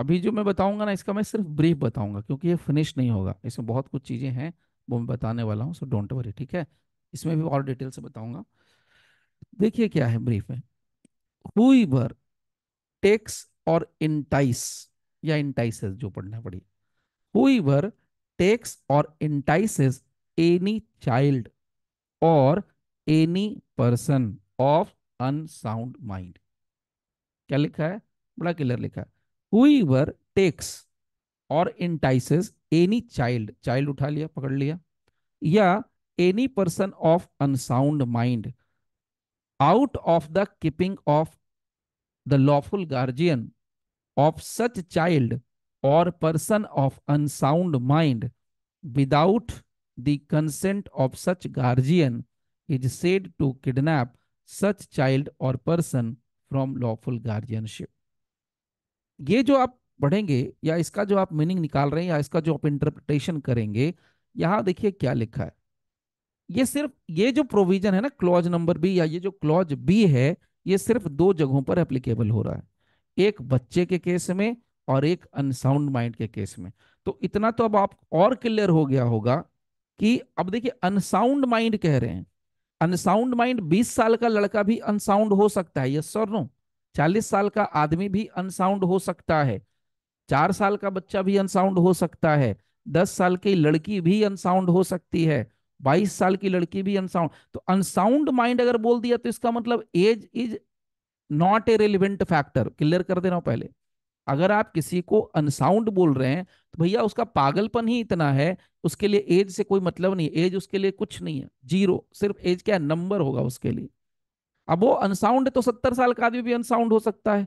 अभी जो मैं बताऊंगा ना इसका मैं सिर्फ ब्रीफ बताऊंगा क्योंकि ये फिनिश नहीं होगा इसमें बहुत कुछ चीज़ें हैं वो मैं बताने वाला हूँ सो डोंट वरी ठीक है इसमें भी और डिटेल से बताऊंगा देखिए क्या है ब्रीफ में भर टेक्स और इंटाइस या इंटाइसेस जो पढ़ना पड़ी हुईवर टेक्स और इंटाइसेस एनी चाइल्ड और any person of unsound mind क्या लिखा है बड़ा क्लियर लिखा है whoever takes or entices any child child उठा लिया पकड़ लिया या any person of unsound mind out of the keeping of the lawful guardian of such child or person of unsound mind without the consent of such guardian is said to kidnap such child or person from lawful guardianship ये जो आप पढ़ेंगे या इसका जो आप meaning निकाल रहे हैं या इसका जो आप इंटरप्रिटेशन करेंगे यहां देखिए क्या लिखा है ये सिर्फ ये जो प्रोविजन है ना क्लॉज नंबर बी या ये जो क्लॉज बी है ये सिर्फ दो जगहों पर एप्लीकेबल हो रहा है एक बच्चे के केस में और एक अनसाउंड माइंड के केस में तो इतना तो अब आप और क्लियर हो गया होगा कि अब देखिए अनसाउंड माइंड कह रहे हैं अनसाउंड माइंड 20 साल का लड़का भी अनसाउंड हो सकता है यस सर नो चालीस साल का आदमी भी अनसाउंड हो सकता है चार साल का बच्चा भी अनसाउंड हो सकता है दस साल की लड़की भी अनसाउंड हो सकती है बाईस साल की लड़की भी अनसाउंड तो अनसाउंड माइंड अगर बोल दिया तो इसका मतलब age is not a relevant factor clear कर देना पहले अगर आप किसी को अनसाउंड बोल रहे हैं तो भैया उसका पागलपन ही इतना है उसके लिए एज से कोई मतलब नहीं एज उसके लिए कुछ नहीं है जीरो सिर्फ एज क्या नंबर होगा उसके लिए अब वो अनसाउंड है तो सत्तर साल का आदमी भी अनसाउंड हो सकता है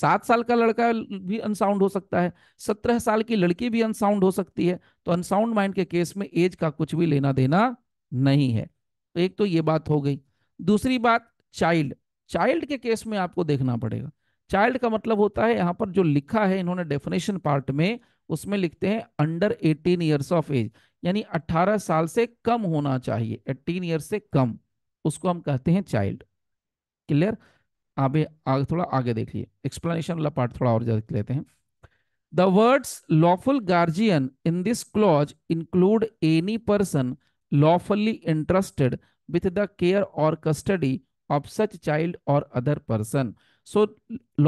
सात साल का लड़का भी अनसाउंड हो सकता है सत्रह साल की लड़की भी अनसाउंड हो सकती है तो अनसाउंड माइंड के केस में एज का कुछ भी लेना देना नहीं है तो एक तो ये बात हो गई दूसरी बात चाइल्ड चाइल्ड के केस में आपको देखना पड़ेगा चाइल्ड का मतलब होता है यहाँ पर जो लिखा है इन्होंने डेफिनेशन पार्ट में उसमें लिखते हैं अंडर 18 ईयर्स ऑफ एज यानी 18 साल से कम होना चाहिए 18 ईयर्स से कम उसको हम कहते हैं चाइल्ड क्लियर आप आगे थोड़ा आगे देख लिए एक्सप्लेनेशन वाला पार्ट थोड़ा और ज्यादा लेते हैं the words lawful guardian in this clause include any person lawfully interested with the care और कस्टडी ऑफ सच चाइल्ड और other person so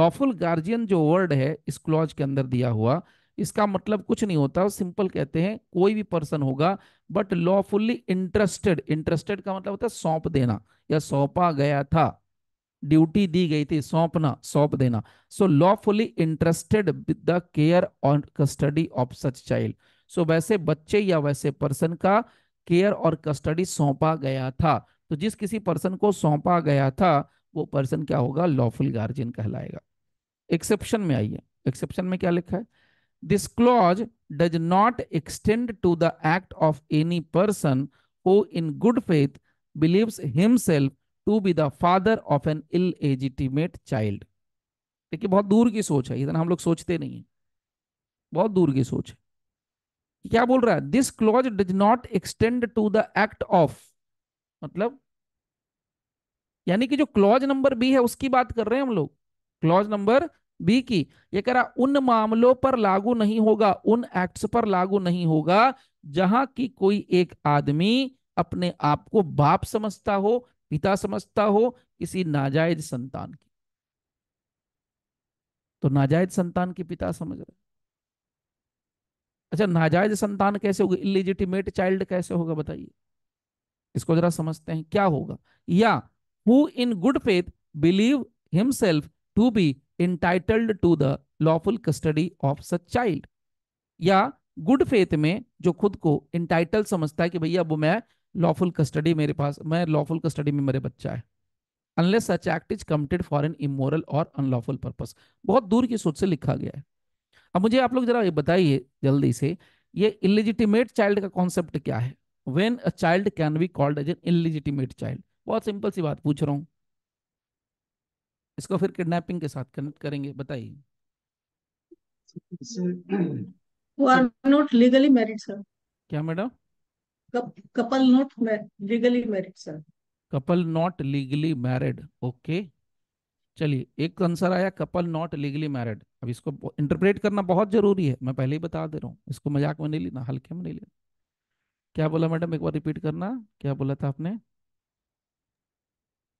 lawful guardian जो वर्ड है इस क्लॉज के अंदर दिया हुआ इसका मतलब कुछ नहीं होता सिंपल कहते हैं कोई भी पर्सन होगा बट लॉफुल्ली इंटरेस्टेड इंटरेस्टेड का मतलब होता है सौंप देना या सौंपा गया था ड्यूटी दी गई थी सौंपना सौंप देना so lawfully interested with the care और custody of such child so वैसे बच्चे या वैसे पर्सन का केयर और कस्टडी सौंपा गया था तो जिस किसी पर्सन को सौंपा गया था वो पर्सन क्या होगा लॉफुल गार्जियन कहलाएगा एक्सेप्शन में आइए एक्सेप्शन में क्या लिखा है this clause does not extend to the act of any person who in good faith believes himself to be the father of an illegitimate child देखिए बहुत दूर की सोच है इतना हम लोग सोचते नहीं है बहुत दूर की सोच है क्या बोल रहा है this clause does not extend to the act of मतलब यानी कि जो क्लॉज नंबर बी है उसकी बात कर रहे हैं हम लोग क्लॉज नंबर बी की ये कह रहा उन मामलों पर लागू नहीं होगा उन एक्ट्स पर लागू नहीं होगा जहां की कोई एक आदमी अपने आप को बाप समझता हो पिता समझता हो किसी नाजायज संतान की तो नाजायज संतान की पिता समझ रहे अच्छा नाजायज संतान कैसे होगी इलिजिटिमेट चाइल्ड कैसे होगा बताइए इसको जरा समझते हैं क्या होगा या who in good faith believe himself to be entitled to the lawful custody of such child या गुड फेथ में जो खुद को इंटाइटल समझता है कि भैया वो मैं लॉफुल कस्टडी मेरे पास मैं लॉफुल कस्टडी में मेरे बच्चा है unless such act is committed for an immoral और अनलॉफुल पर्पज बहुत दूर की सोच से लिखा गया है अब मुझे आप लोग जरा ये बताइए जल्दी से ये इलिजिटिमेट चाइल्ड का कॉन्सेप्ट क्या है when a child can be called as an illegitimate child बहुत सिंपल सी बात पूछ रहा हूँ इसको फिर किडनैपिंग के साथ कनेक्ट करेंगे बताइए who are not legally married sir क्या madam couple not legally married sir couple not legally married okay चलिए एक आंसर आया कपल नॉट लीगली मैरिड अब इसको इंटरप्रेट करना बहुत जरूरी है मैं पहले ही बता दे रहा हूँ इसको मजाक में नहीं लेना हल्के में नहीं लेना क्या बोला मैडम एक बार रिपीट करना क्या बोला था आपने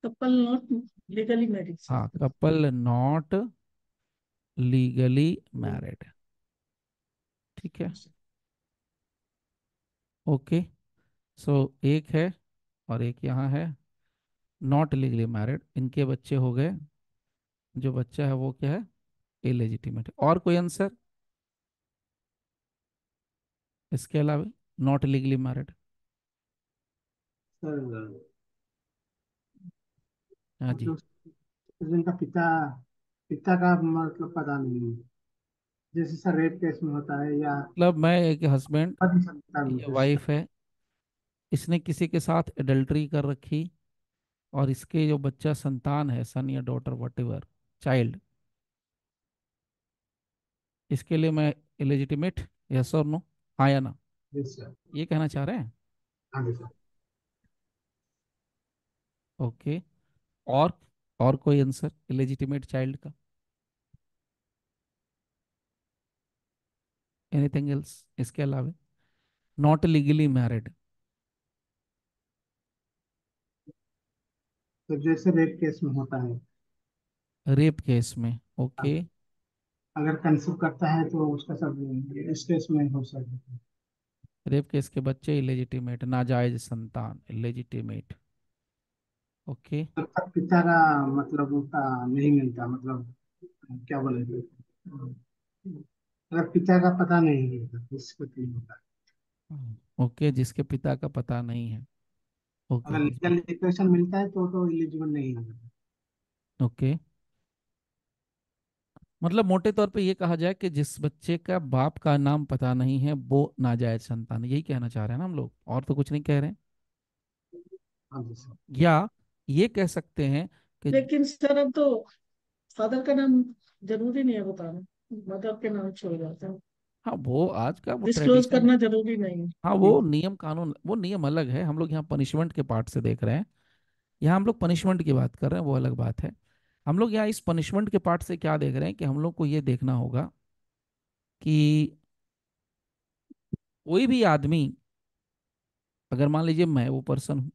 कपल नॉट लीगली मैरिड हाँ कपल नॉट लीगली मैरिड ठीक है अच्छा। Okay okay. सो so, एक है और एक यहाँ है नॉट लीगली मैरिड इनके बच्चे हो गए जो बच्चा है वो क्या है इलेजिटिमेट और कोई आंसर इसके अलावा नॉट लीगली मैरिड हाँ जी जिनका पिता पिता का मतलब पता नहीं जैसे सर रेप केस में होता है या मतलब मैं एक हस्बैंड वाइफ है इसने किसी के साथ एडल्ट्री कर रखी और इसके जो बच्चा संतान है सन या डॉटर वट चाइल्ड इसके लिए मैं इलेजिटिमेट यस और नो हाँ या ना ये कहना चाह रहे हैं ओके हाँ और और कोई आंसर इलेजिटिमेट चाइल्ड का एनीथिंग एल्स इसके अलावा नॉट लीगली मैरिड तो जैसे रेप केस में होता है रेप केस में ओके हाँ। अगर कंसीव करता है तो उसका सब इस केस में हो सकता है रेप केस के बच्चे इलेजिटिमेट नाजायज संतान इलेजिटिमेट ओके तो तब पिता का मतलब उसका नहीं मिलता मतलब क्या बोले अगर पिता का पता नहीं है ओके तो okay, जिसके पिता का पता नहीं है ओके अगर लीगल डिक्लेरेशन मिलता है तो तो इलिजिबल नहीं है ओके मतलब मोटे तौर पे ये कहा जाए कि जिस बच्चे का बाप का नाम पता नहीं है वो नाजायज संतान यही कहना चाह रहे हैं ना हम लोग और तो कुछ नहीं कह रहे हैं हाँ या ये कह सकते हैं कि लेकिन सर अब तो फादर का नाम जरूरी नहीं है बताना मदर के नाम छोड़ जाता है हाँ वो आज का वो डिस्क्लोज करना जरूरी नहीं हाँ वो नियम कानून वो नियम अलग है हम लोग यहाँ पनिशमेंट के पार्ट से देख रहे हैं यहाँ हम लोग पनिशमेंट की बात कर रहे हैं वो अलग बात है हम लोग यहाँ इस पनिशमेंट के पार्ट से क्या देख रहे हैं कि हम लोग को ये देखना होगा कि कोई भी आदमी अगर मान लीजिए मैं वो पर्सन हूँ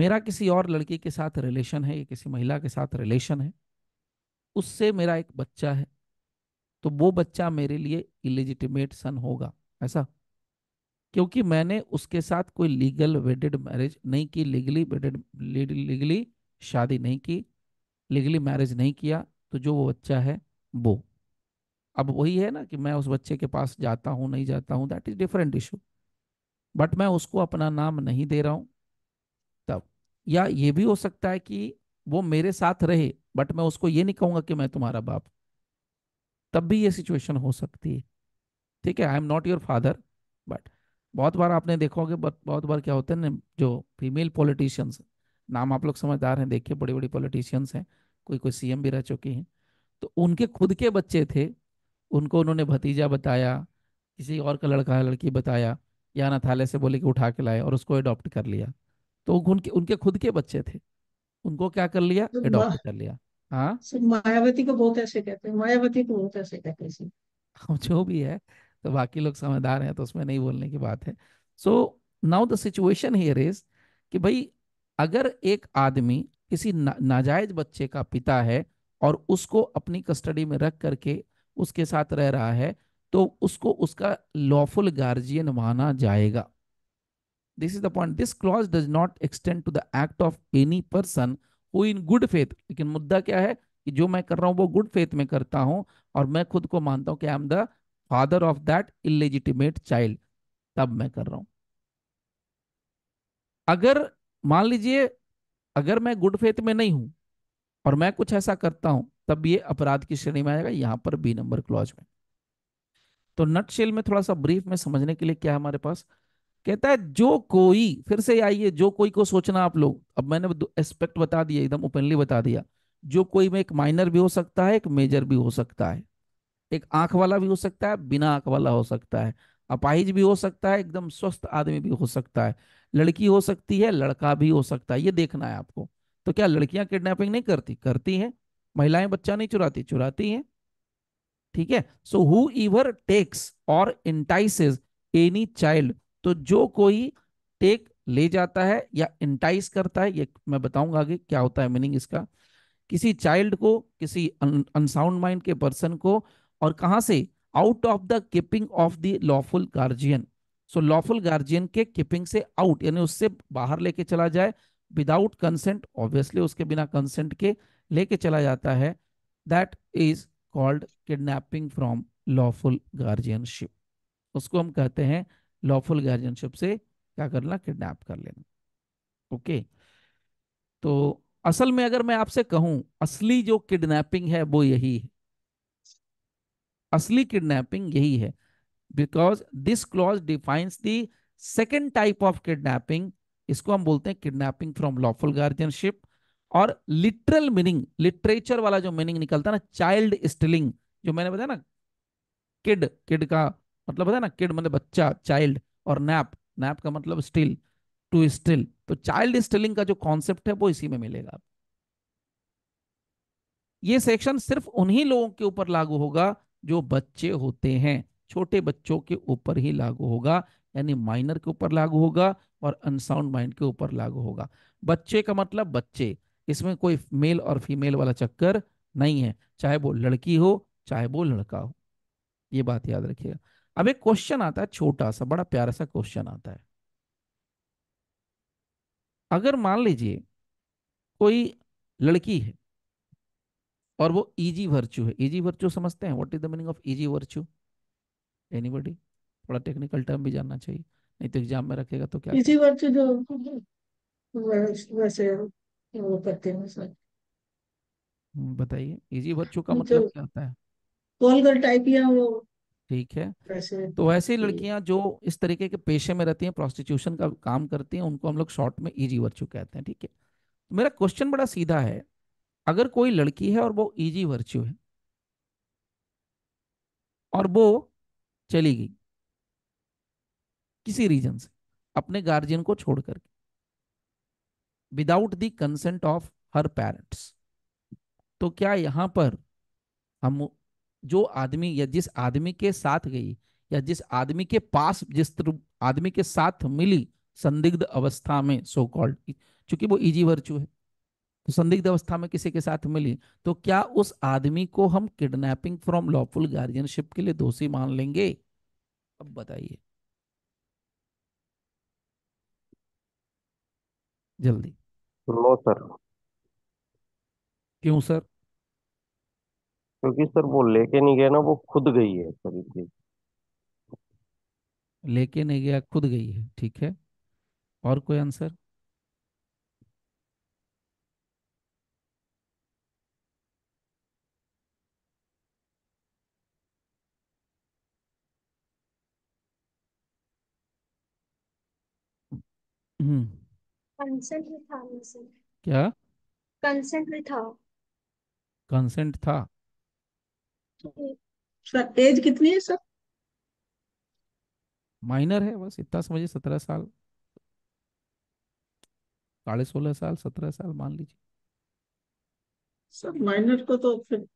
मेरा किसी और लड़की के साथ रिलेशन है या किसी महिला के साथ रिलेशन है उससे मेरा एक बच्चा है तो वो बच्चा मेरे लिए इलिजिटिमेट सन होगा ऐसा क्योंकि मैंने उसके साथ कोई लीगल वेडेड मैरिज नहीं की लीगली वेडेड लीगली शादी नहीं की लीगली मैरिज नहीं किया तो जो वो बच्चा है वो अब वही है ना कि मैं उस बच्चे के पास जाता हूँ नहीं जाता हूँ that is different issue but मैं उसको अपना नाम नहीं दे रहा हूँ तब या ये भी हो सकता है कि वो मेरे साथ रहे बट मैं उसको ये नहीं कहूँगा कि मैं तुम्हारा बाप तब भी ये सिचुएशन हो सकती है ठीक है I am not your father but बहुत बार आपने देखोगे बट बहुत बार क्या होता है ना जो फीमेल पॉलिटिशियंस नाम आप लोग समझदार हैं देखिए बड़ी बड़ी पॉलिटिशियंस हैं कोई कोई सीएम भी रह चुकी हैं तो उनके खुद के बच्चे थे उनको उन्होंने भतीजा बताया किसी और का लड़का लड़की बताया या थाले से बोले कि उठा के लाए और उसको एडॉप्ट कर लिया तो उनके उनके खुद के बच्चे थे उनको क्या कर लिया एडॉप्ट तो कर लिया हाँ मायावती को बहुत ऐसे कहते हैं मायावती को बहुत ऐसे कहते हैं हाँ, जो भी है तो बाकी लोग समझदार हैं तो उसमें नहीं बोलने की बात है so now the situation here is कि भाई अगर एक आदमी किसी ना, नाजायज बच्चे का पिता है और उसको अपनी कस्टडी में रख करके उसके साथ रह रहा है तो उसको उसका लॉफुल गार्जियन माना जाएगा this is the point this clause does not extend to the act of any person who in good faith लेकिन मुद्दा क्या है कि जो मैं कर रहा हूँ वो गुड फेथ में करता हूँ और मैं खुद को मानता हूँ कि I am the father of that illegitimate child तब मैं कर रहा हूँ अगर मान लीजिए अगर मैं गुड फेथ में नहीं हूं और मैं कुछ ऐसा करता हूं तब ये अपराध की श्रेणी में आएगा यहां पर बी नंबर क्लॉज में तो नट शेल में थोड़ा सा ब्रीफ में समझने के लिए क्या हमारे पास कहता है जो कोई फिर से आइए जो कोई को सोचना आप लोग अब मैंने एस्पेक्ट बता दिया एकदम ओपनली बता दिया जो कोई में एक माइनर भी हो सकता है एक मेजर भी हो सकता है एक आंख वाला भी हो सकता है बिना आंख वाला हो सकता है अपाहिज भी हो सकता है एकदम स्वस्थ आदमी भी हो सकता है लड़की हो सकती है लड़का भी हो सकता है ये देखना है आपको तो क्या लड़कियां किडनैपिंग नहीं करती करती हैं महिलाएं बच्चा नहीं चुराती चुराती हैं ठीक है सो हु टेक्स और इंटाइसेज एनी चाइल्ड तो जो कोई टेक ले जाता है या इंटाइस करता है ये मैं बताऊंगा आगे क्या होता है मीनिंग इसका किसी चाइल्ड को किसी अनसाउंड माइंड के पर्सन को और कहा से out of the keeping of the lawful guardian so lawful guardian के कीपिंग से आउट यानी उससे बाहर लेके चला जाए विदाउट कंसेंट ऑब्वियसली उसके बिना कंसेंट के लेके चला जाता है that is called kidnapping from lawful guardianship उसको हम कहते हैं लॉफुल गार्जियनशिप से क्या करना किडनैप कर लेना ओके तो असल में अगर मैं आपसे कहूं असली जो किडनैपिंग है वो यही है असली किडनैपिंग यही है because this clause defines the second type of kidnapping इसको हम बोलते हैं किडनैपिंग फ्रॉम लॉफुल गार्जियनशिप और लिटरल मीनिंग लिटरेचर वाला जो मीनिंग निकलता है ना चाइल्ड स्टिलिंग जो मैंने बताया ना किड किड का मतलब है ना किड मतलब बच्चा चाइल्ड और नैप नैप का मतलब स्टिल टू स्टिल तो चाइल्ड स्टिलिंग का जो कॉन्सेप्ट है वो इसी में मिलेगा ये सेक्शन सिर्फ उन्हीं लोगों के ऊपर लागू होगा जो बच्चे होते हैं छोटे बच्चों के ऊपर ही लागू होगा यानी माइनर के ऊपर लागू होगा और अनसाउंड माइंड के ऊपर लागू होगा बच्चे का मतलब बच्चे इसमें कोई मेल और फीमेल वाला चक्कर नहीं है चाहे वो लड़की हो चाहे वो लड़का हो ये बात याद रखिएगा अब एक क्वेश्चन आता है छोटा सा बड़ा प्यारा सा क्वेश्चन आता है अगर मान लीजिए कोई लड़की है और वो इजी वर्च्यू है इजी वर्च्यू समझते हैं what is the meaning of easy virtue anybody थोड़ा टेक्निकल टर्म भी जानना चाहिए नहीं तो एग्जाम में रखेगा तो क्या इजी वर्च्यू जो वैसे वो करते हैं सर हम्म, बताइए इजी वर्च्यू का मतलब, मतलब क्या होता है कॉल गर्ल टाइप या वो ठीक है तो ऐसी लड़कियां जो इस तरीके के पेशे में रहती हैं प्रोस्टिट्यूशन का काम करती हैं उनको हम लोग शॉर्ट में ईजी वर्च्यू कहते हैं ठीक है तो मेरा क्वेश्चन बड़ा सीधा है अगर कोई लड़की है और वो ईजी वर्च्यू है और वो चली गई किसी रीजन से अपने गार्जियन को छोड़ करके without the consent of her parents तो क्या यहां पर हम जो आदमी या जिस आदमी के साथ गई या जिस आदमी के पास जिस आदमी के साथ मिली संदिग्ध अवस्था में सो कॉल्ड चूंकि वो इजी e वर्चू है तो संदिग्ध अवस्था में किसी के साथ मिली तो क्या उस आदमी को हम किडनैपिंग फ्रॉम लॉफुल गार्जियनशिप के लिए दोषी मान लेंगे अब बताइए जल्दी नो सर क्यों सर क्योंकि सर वो लेके नहीं गया ना वो खुद गई है सर इसलिए लेके नहीं गया खुद गई है ठीक है और कोई आंसर कंसेंट हम्म। था सर क्या कंसेंट था कंसेंट था सर एज कितनी है सर माइनर है बस इतना समझिए सत्रह साल साढ़े सोलह साल सत्रह साल मान लीजिए सर माइनर को तो फिर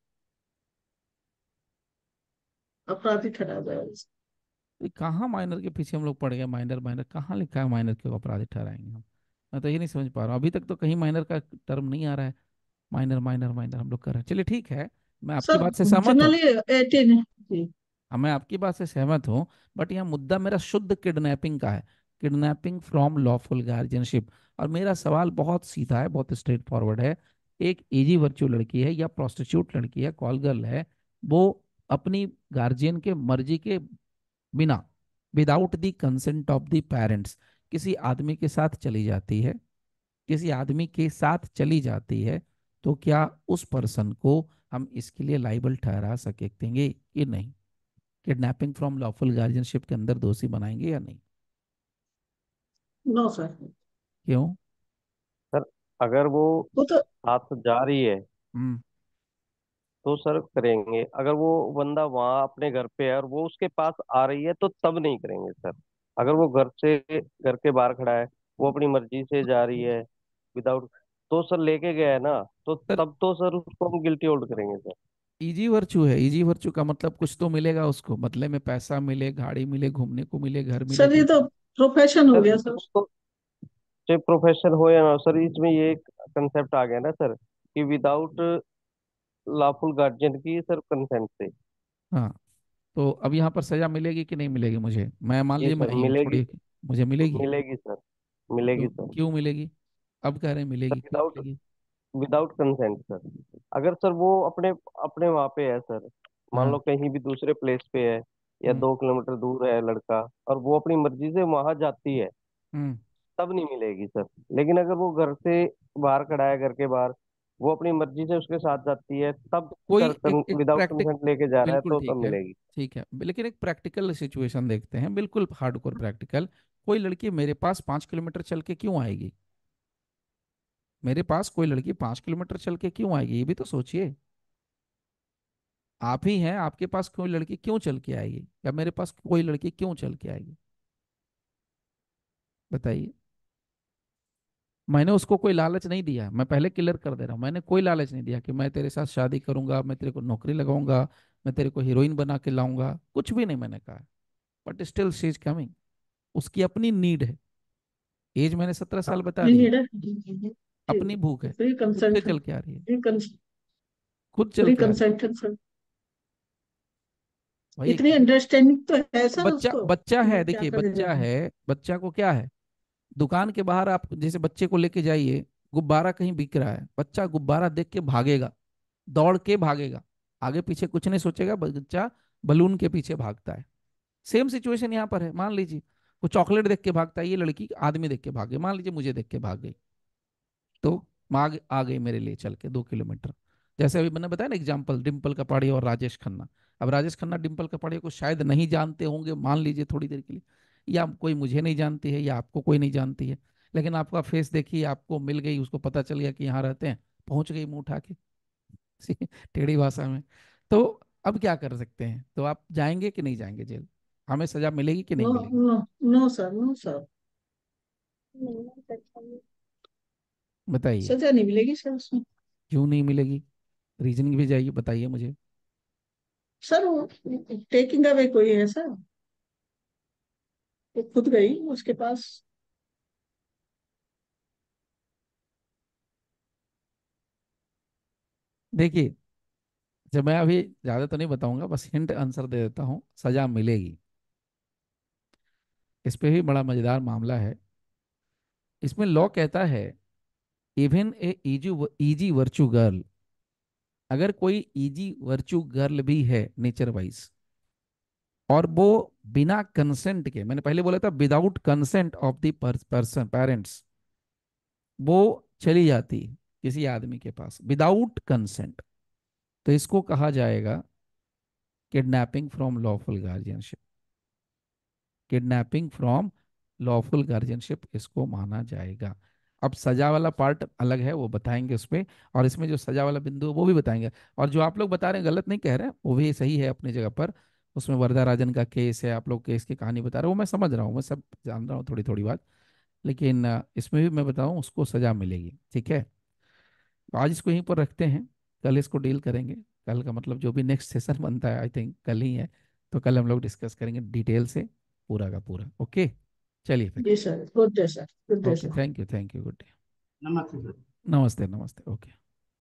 अपराधी ठहरा जाएगा कहा माइनर के पीछे हम लोग पड़ गए माइनर माइनर कहाँ लिखा है माइनर के अपराधी ठहराएंगे हम मैं तो ये नहीं समझ पा रहा हूँ अभी तक तो कहीं माइनर का टर्म नहीं आ रहा है माइनर माइनर माइनर हम लोग कर रहे हैं चलिए ठीक है मैं आपकी बात से सहमत हूँ हाँ, मैं आपकी बात से सहमत हूँ बट यहाँ मुद्दा मेरा शुद्ध किडनैपिंग का है किडनैपिंग फ्रॉम लॉफुल गार्जियनशिप और मेरा सवाल बहुत सीधा है बहुत स्ट्रेट फॉरवर्ड है एक एजी वर्चुअल लड़की है या प्रोस्टिट्यूट लड़की है कॉल गर्ल है वो अपनी गार्जियन के मर्जी के बिना without the consent of the parents किसी आदमी के साथ चली जाती है किसी आदमी के साथ चली जाती है तो क्या उस पर्सन को हम इसके लिए लाइबल ठहरा सकेंगे कि नहीं किडनैपिंग फ्रॉम लॉफुल गार्जियनशिप के अंदर दोषी बनाएंगे या नहीं नो no, सर क्यों सर अगर वो तो साथ जा रही है हम्म। तो सर करेंगे अगर वो बंदा वहाँ अपने घर पे है और वो उसके पास आ रही है तो तब नहीं करेंगे सर अगर वो घर से घर के बाहर खड़ा है वो अपनी मर्जी से जा रही है विदाउट तो सर लेके गया है ना तो सर तब तो सर उसको हम गिल्टी होल्ड करेंगे सर इजी वर्चू है इजी वर्चू का मतलब कुछ तो मिलेगा उसको बदले में पैसा मिले गाड़ी मिले घूमने को मिले घर मिले सर ये तो प्रोफेशन हो गया तो सर उसको चाहे प्रोफेशन हो या ना सर इसमें ये एक कंसेप्ट आ गया ना सर कि विदाउट लाफुल गार्जियन की सर कंसेंट से हाँ तो अब यहाँ पर सजा मिलेगी कि नहीं मिलेगी मुझे मैं मान लीजिए मिलेगी मुझे मिलेगी मिलेगी सर मिलेगी तो सर क्यों मिलेगी अब कह रहे हैं मिलेगी विदाउट विदाउट कंसेंट सर अगर सर वो अपने अपने वहां पे है सर मान लो हाँ। कहीं भी दूसरे प्लेस पे है या हम्म। दो किलोमीटर दूर है लड़का और वो अपनी मर्जी से वहां जाती है हम्म। तब नहीं मिलेगी सर लेकिन अगर वो घर से बाहर खड़ाया घर के बाहर वो अपनी मर्जी से उसके साथ जाती है तब कोई विदाउट कंसेंट लेके जा रहा है तो तब मिलेगी ठीक है लेकिन एक प्रैक्टिकल सिचुएशन देखते हैं बिल्कुल हार्डकोर प्रैक्टिकल कोई लड़की मेरे पास पांच किलोमीटर चल के क्यों आएगी मेरे पास कोई लड़की पांच किलोमीटर चल के क्यों आएगी ये भी तो सोचिए आप ही हैं आपके पास कोई लड़की क्यों चल के आएगी या मेरे पास कोई लड़की क्यों चल के आएगी बताइए मैंने उसको कोई लालच नहीं दिया मैं पहले क्लियर कर दे रहा हूं मैंने कोई लालच नहीं दिया कि मैं तेरे साथ शादी करूंगा मैं तेरे को नौकरी लगाऊंगा मैं तेरे को हीरोइन बना के लाऊंगा कुछ भी नहीं मैंने कहा but still she is coming उसकी अपनी नीड है एज मैंने सत्रह साल बता दी अपनी भूख है चल के आ रही है खुद चल इतनी अंडरस्टैंडिंग तो है बच्चा बच्चा बच्चा है देखिए बच्चा है बच्चा को क्या है दुकान के बाहर आप जैसे बच्चे को लेके जाइए गुब्बारा कहीं बिक रहा है बच्चा गुब्बारा देख के भागेगा दौड़ के भागेगा आगे पीछे कुछ नहीं सोचेगा बच्चा बलून के पीछे भागता है सेम सिचुएशन यहाँ पर है मान लीजिए वो चॉकलेट देख के भागता है ये लड़की आदमी देख के भाग गई मान लीजिए मुझे देख के भाग गई तो मांग आ गई मेरे लिए चल के दो किलोमीटर जैसे अभी मैंने बताया ना एग्जाम्पल डिम्पल कपाड़ी और राजेश खन्ना अब राजेश खन्ना डिम्पल कपाड़िया को शायद नहीं जानते होंगे मान लीजिए थोड़ी देर के लिए या कोई मुझे नहीं जानती है या आपको कोई नहीं जानती है लेकिन आपका फेस देखिए आपको मिल गई उसको पता चल गया कि यहाँ रहते हैं पहुँच गई मुँह उठा के टेढ़ी भाषा में तो अब क्या कर सकते हैं तो आप जाएंगे कि नहीं जाएंगे जेल हमें सजा मिलेगी कि नहीं नो सर नो सर बताइए सजा नहीं मिलेगी सर उसमें क्यों नहीं मिलेगी रीजनिंग भी जाइए बताइए मुझे सर वो टेकिंग अवे कोई है सर वो खुद गई उसके पास देखिए जब मैं अभी ज्यादा तो नहीं बताऊंगा बस हिंट आंसर दे देता हूँ सजा मिलेगी इस पे भी बड़ा मजेदार मामला है इसमें लॉ कहता है even a easy virtue girl अगर कोई इजी वर्चू गर्ल भी है नेचर वाइज और वो बिना कंसेंट के मैंने पहले बोला था without consent of the person parents वो चली जाती किसी आदमी के पास विदाउट कंसेंट तो इसको कहा जाएगा kidnapping from lawful guardianship kidnapping from lawful guardianship इसको माना जाएगा अब सजा वाला पार्ट अलग है वो बताएंगे उसमें और इसमें जो सजा वाला बिंदु वो भी बताएंगे और जो आप लोग बता रहे हैं गलत नहीं कह रहे वो भी सही है अपनी जगह पर उसमें वरदा राजन का केस है आप लोग केस की कहानी बता रहे हो वो मैं समझ रहा हूँ मैं सब जान रहा हूँ थोड़ी थोड़ी बात लेकिन इसमें भी मैं बताऊँ उसको सजा मिलेगी ठीक है तो आज इसको यहीं पर रखते हैं कल इसको डील करेंगे कल का मतलब जो भी नेक्स्ट सेशन बनता है आई थिंक कल ही है तो कल हम लोग डिस्कस करेंगे डिटेल से पूरा का पूरा ओके चलिए जी sir good day sir good day sir thank you thank you good day नमस्ते नमस्ते नमस्ते ओके okay.